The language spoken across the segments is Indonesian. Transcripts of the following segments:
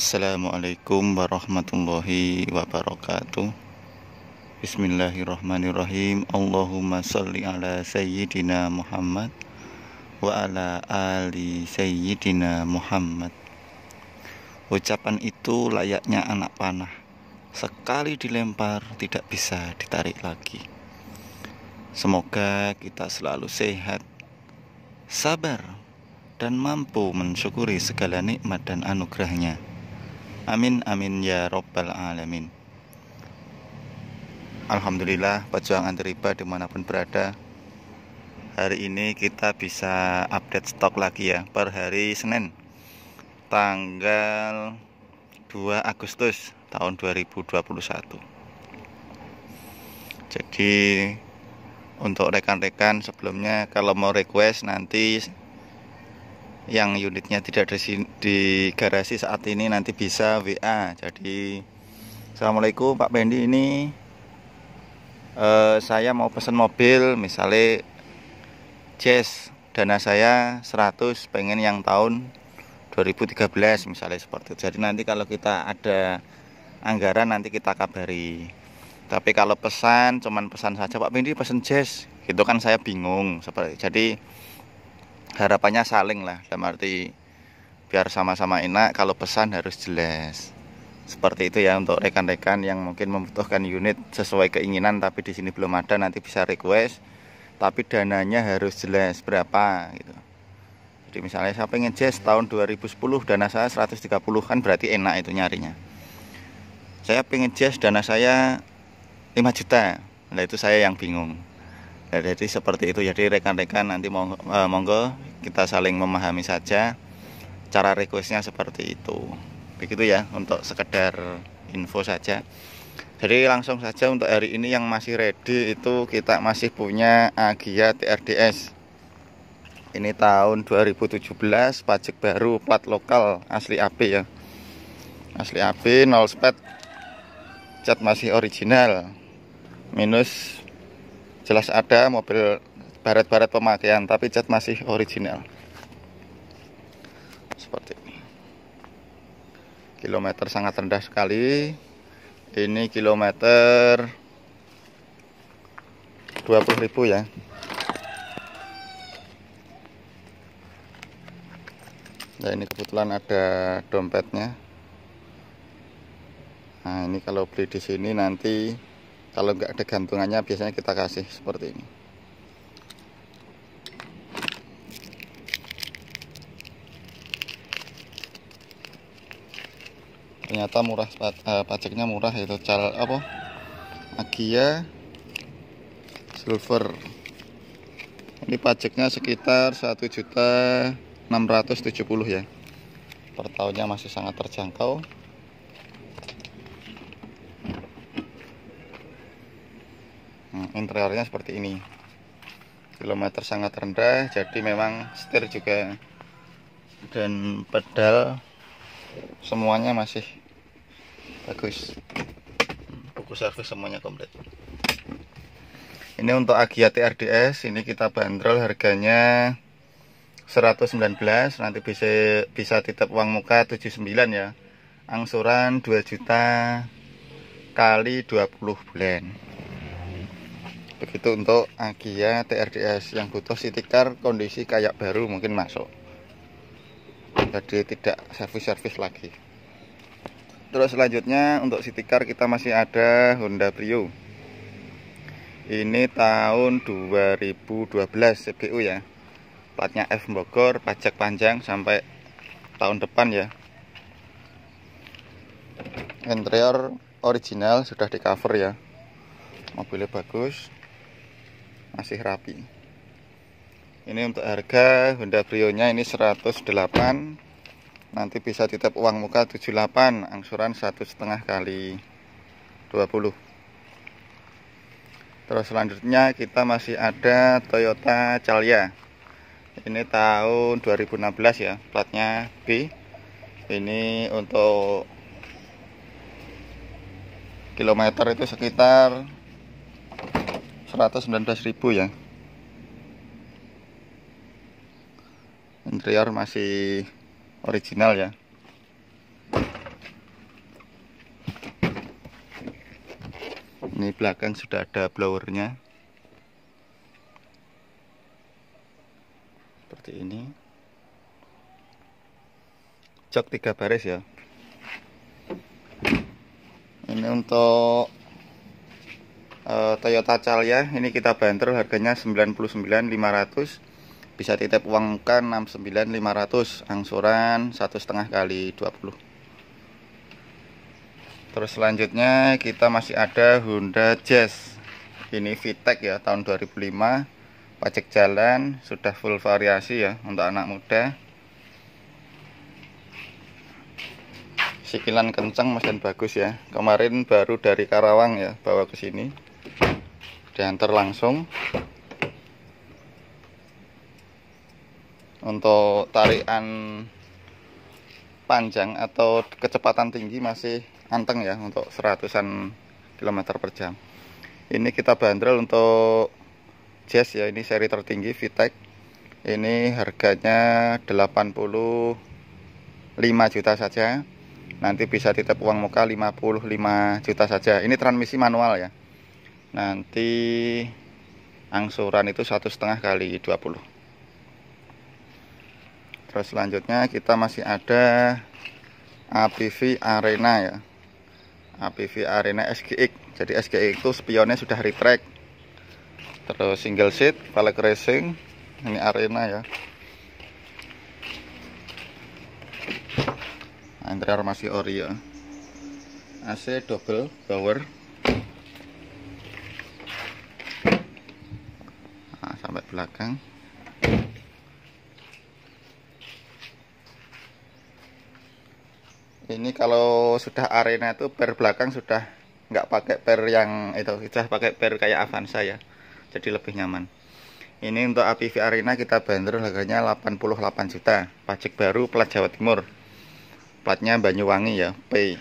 Assalamualaikum warahmatullahi wabarakatuh Bismillahirrahmanirrahim Allahumma salli ala sayyidina Muhammad Wa ala ali sayyidina Muhammad Ucapan itu layaknya anak panah Sekali dilempar tidak bisa ditarik lagi Semoga kita selalu sehat Sabar dan mampu mensyukuri segala nikmat dan anugerahnya nya Amin amin ya robbal alamin. Alhamdulillah perjuangan teriba dimanapun berada. Hari ini kita bisa update stok lagi ya per hari Senin tanggal 2 Agustus tahun 2021. Jadi untuk rekan-rekan sebelumnya kalau mau request nanti yang unitnya tidak di, di garasi saat ini nanti bisa WA jadi Assalamualaikum Pak Pendi ini uh, saya mau pesan mobil misalnya Jazz dana saya 100 pengen yang tahun 2013 misalnya seperti itu jadi nanti kalau kita ada anggaran nanti kita kabari tapi kalau pesan cuman pesan saja Pak Pendi pesan Jazz gitu kan saya bingung seperti jadi harapannya saling lah dalam arti biar sama-sama enak kalau pesan harus jelas seperti itu ya untuk rekan-rekan yang mungkin membutuhkan unit sesuai keinginan tapi di sini belum ada nanti bisa request tapi dananya harus jelas berapa gitu jadi misalnya saya pengen jazz tahun 2010 dana saya 130 kan berarti enak itu nyarinya saya pengen jazz dana saya 5 juta nah itu saya yang bingung nah, jadi seperti itu jadi rekan-rekan nanti monggo, eh, monggo kita saling memahami saja cara requestnya seperti itu begitu ya untuk sekedar info saja jadi langsung saja untuk hari ini yang masih ready itu kita masih punya Agia TRDS ini tahun 2017 pajak baru plat lokal asli AP ya asli AP nol spet cat masih original minus jelas ada mobil barat-barat pemakaian tapi cat masih original seperti ini kilometer sangat rendah sekali ini kilometer 20.000 ya Ya ini kebetulan ada dompetnya. Nah ini kalau beli di sini nanti kalau nggak ada gantungannya biasanya kita kasih seperti ini. ternyata murah eh, pajaknya murah Itu cara apa Agia silver ini pajaknya sekitar 1 juta 670 ya per tahunnya masih sangat terjangkau nah, interiornya seperti ini kilometer sangat rendah jadi memang setir juga dan pedal semuanya masih bagus buku servis semuanya komplit ini untuk Agia TRDS ini kita bandrol harganya 119 nanti bisa bisa titip uang muka 79 ya angsuran 2 juta kali 20 bulan begitu untuk Agia TRDS yang butuh tikar kondisi kayak baru mungkin masuk jadi tidak servis-servis lagi terus selanjutnya untuk city car kita masih ada Honda Brio ini tahun 2012 CPU ya platnya F Bogor pajak panjang sampai tahun depan ya interior original sudah di cover ya mobilnya bagus masih rapi ini untuk harga Honda Brio nya ini 108 nanti bisa titip uang muka 78 angsuran satu setengah kali 20 terus selanjutnya kita masih ada Toyota Calya ini tahun 2016 ya platnya B ini untuk kilometer itu sekitar 119.000 ya interior masih original ya ini belakang sudah ada blowernya seperti ini jok tiga baris ya ini untuk uh, Toyota Calya ini kita banter harganya 99.500 bisa titip uang muka 69500 angsuran satu setengah kali 20 terus selanjutnya kita masih ada Honda Jazz ini VTEC ya tahun 2005 pajak jalan sudah full variasi ya untuk anak muda sikilan kenceng mesin bagus ya kemarin baru dari Karawang ya bawa ke sini diantar langsung untuk tarian panjang atau kecepatan tinggi masih anteng ya untuk seratusan kilometer per jam ini kita bandrol untuk Jazz ya ini seri tertinggi VTEC ini harganya 85 juta saja nanti bisa titip uang muka 55 juta saja ini transmisi manual ya nanti angsuran itu satu setengah kali 20 terus selanjutnya kita masih ada APV Arena ya APV Arena SGX jadi SGX itu spionnya sudah retract terus single seat pelek racing ini Arena ya interior masih ori ya AC double power nah, sampai belakang sudah arena itu per belakang sudah nggak pakai per yang itu kita pakai per kayak Avanza ya jadi lebih nyaman ini untuk APV Arena kita bandrol harganya 88 juta pajak baru plat Jawa Timur platnya Banyuwangi ya P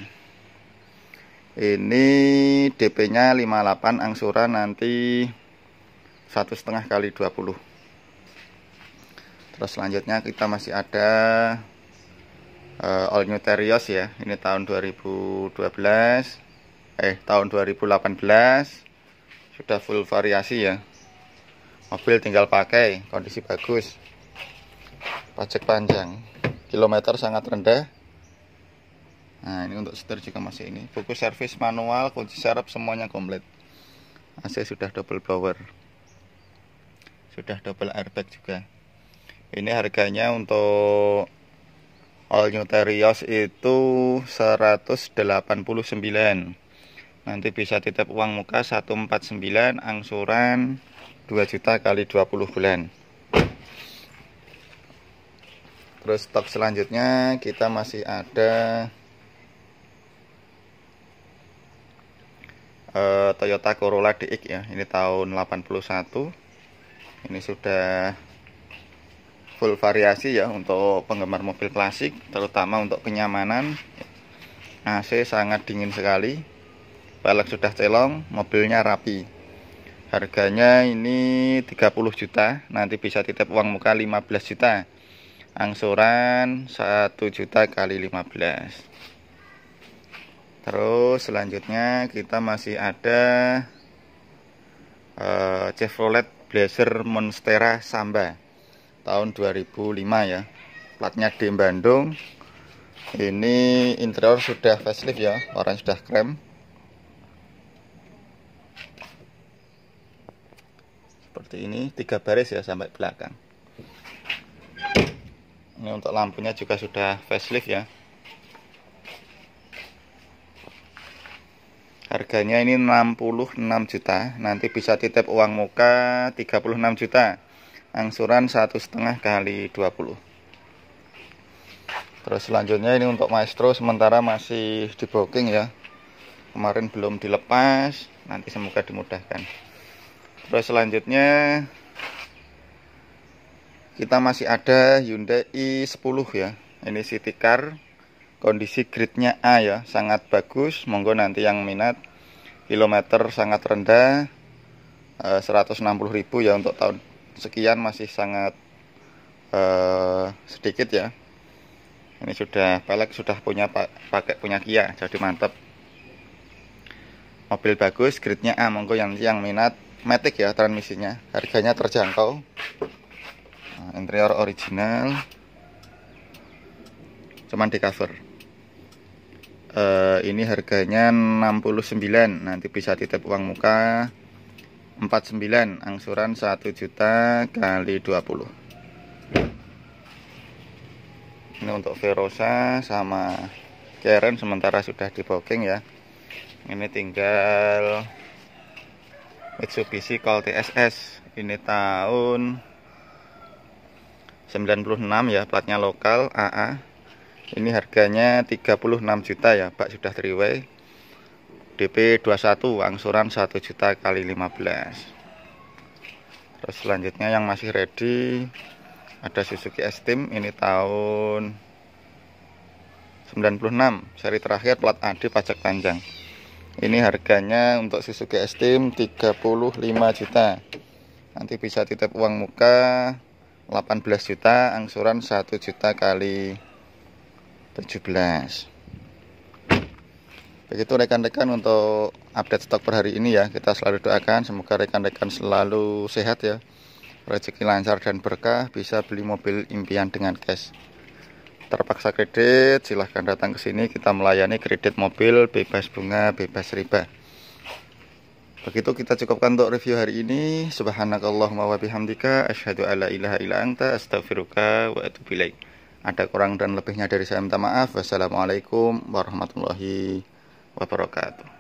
ini DP nya 58 angsuran nanti satu setengah kali 20 terus selanjutnya kita masih ada uh, All New Terios ya ini tahun 2012 eh tahun 2018 sudah full variasi ya mobil tinggal pakai kondisi bagus pajak panjang kilometer sangat rendah nah ini untuk setir juga masih ini fokus servis manual kunci serep semuanya komplit AC sudah double blower sudah double airbag juga ini harganya untuk all new terios itu 189 nanti bisa titip uang muka 149 angsuran 2 juta kali 20 bulan terus stok selanjutnya kita masih ada eh, Toyota Corolla DX ya ini tahun 81 ini sudah full variasi ya untuk penggemar mobil klasik terutama untuk kenyamanan AC sangat dingin sekali pelek sudah celong mobilnya rapi harganya ini 30 juta nanti bisa titip uang muka 15 juta angsuran 1 juta kali 15 terus selanjutnya kita masih ada uh, Chevrolet Blazer Monstera Samba tahun 2005 ya platnya di Bandung ini interior sudah facelift ya orange sudah krem seperti ini tiga baris ya sampai belakang ini untuk lampunya juga sudah facelift ya harganya ini 66 juta nanti bisa titip uang muka 36 juta angsuran satu setengah kali 20 terus selanjutnya ini untuk maestro sementara masih di booking ya kemarin belum dilepas nanti semoga dimudahkan terus selanjutnya kita masih ada Hyundai i10 ya ini city car kondisi gridnya A ya sangat bagus monggo nanti yang minat kilometer sangat rendah 160.000 eh, ya untuk tahun sekian masih sangat uh, sedikit ya ini sudah pelek sudah punya pakai punya Kia jadi mantap mobil bagus gridnya A monggo yang yang minat matic ya transmisinya harganya terjangkau nah, interior original cuman di cover Uh, ini harganya 69 nanti bisa titip uang muka 49 angsuran 1 juta kali 20 ini untuk Verosa sama Karen sementara sudah di booking ya ini tinggal Mitsubishi Colt TSS ini tahun 96 ya platnya lokal AA ini harganya 36 juta ya Pak sudah triway DP 21 angsuran 1 juta kali 15 terus selanjutnya yang masih ready ada Suzuki Esteem ini tahun 96 seri terakhir plat AD pajak panjang ini harganya untuk Suzuki Esteem 35 juta nanti bisa titip uang muka 18 juta angsuran 1 juta kali 17 begitu rekan-rekan untuk update stok per hari ini ya kita selalu doakan semoga rekan-rekan selalu sehat ya rezeki lancar dan berkah bisa beli mobil impian dengan cash terpaksa kredit silahkan datang ke sini kita melayani kredit mobil bebas bunga bebas riba begitu kita cukupkan untuk review hari ini subhanakallahumma wa bihamdika asyhadu alla ilaha illa anta astaghfiruka wa atubu ada kurang dan lebihnya dari saya minta maaf wassalamualaikum warahmatullahi wabarakatuh wabarakatuh